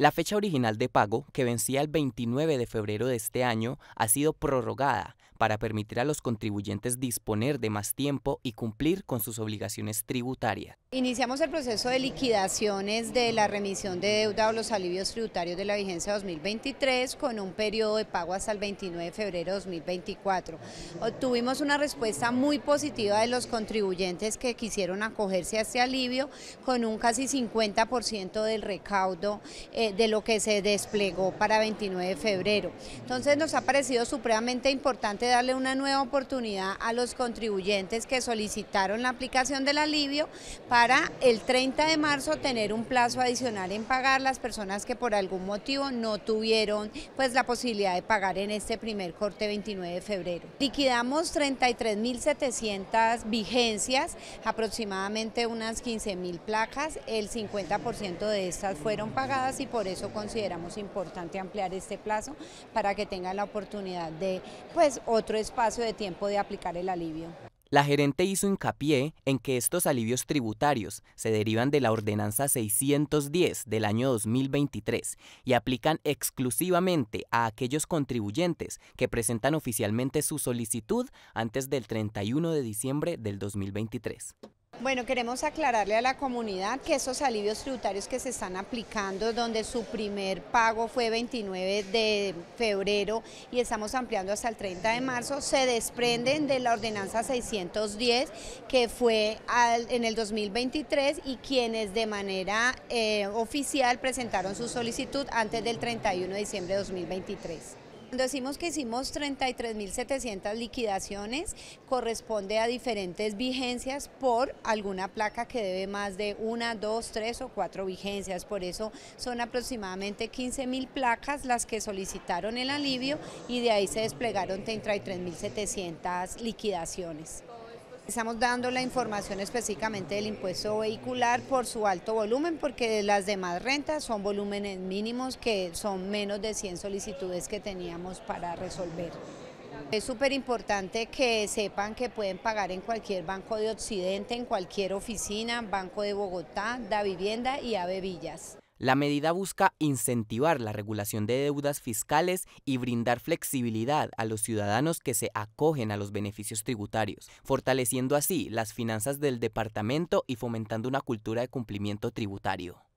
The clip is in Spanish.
La fecha original de pago, que vencía el 29 de febrero de este año, ha sido prorrogada para permitir a los contribuyentes disponer de más tiempo y cumplir con sus obligaciones tributarias. Iniciamos el proceso de liquidaciones de la remisión de deuda o los alivios tributarios de la vigencia 2023 con un periodo de pago hasta el 29 de febrero de 2024. Obtuvimos una respuesta muy positiva de los contribuyentes que quisieron acogerse a este alivio con un casi 50% del recaudo eh, de lo que se desplegó para 29 de febrero. Entonces nos ha parecido supremamente importante darle una nueva oportunidad a los contribuyentes que solicitaron la aplicación del alivio para el 30 de marzo tener un plazo adicional en pagar las personas que por algún motivo no tuvieron pues la posibilidad de pagar en este primer corte 29 de febrero. Liquidamos 33.700 vigencias, aproximadamente unas 15.000 placas, el 50% de estas fueron pagadas y por eso consideramos importante ampliar este plazo para que tengan la oportunidad de pues otro espacio de tiempo de aplicar el alivio. La gerente hizo hincapié en que estos alivios tributarios se derivan de la Ordenanza 610 del año 2023 y aplican exclusivamente a aquellos contribuyentes que presentan oficialmente su solicitud antes del 31 de diciembre del 2023. Bueno, queremos aclararle a la comunidad que esos alivios tributarios que se están aplicando, donde su primer pago fue 29 de febrero y estamos ampliando hasta el 30 de marzo, se desprenden de la ordenanza 610 que fue en el 2023 y quienes de manera eh, oficial presentaron su solicitud antes del 31 de diciembre de 2023 decimos que hicimos 33.700 liquidaciones, corresponde a diferentes vigencias por alguna placa que debe más de una, dos, tres o cuatro vigencias. Por eso son aproximadamente 15.000 placas las que solicitaron el alivio y de ahí se desplegaron 33.700 liquidaciones. Estamos dando la información específicamente del impuesto vehicular por su alto volumen, porque las demás rentas son volúmenes mínimos que son menos de 100 solicitudes que teníamos para resolver. Es súper importante que sepan que pueden pagar en cualquier banco de Occidente, en cualquier oficina, Banco de Bogotá, Da Vivienda y Ave Villas. La medida busca incentivar la regulación de deudas fiscales y brindar flexibilidad a los ciudadanos que se acogen a los beneficios tributarios, fortaleciendo así las finanzas del departamento y fomentando una cultura de cumplimiento tributario.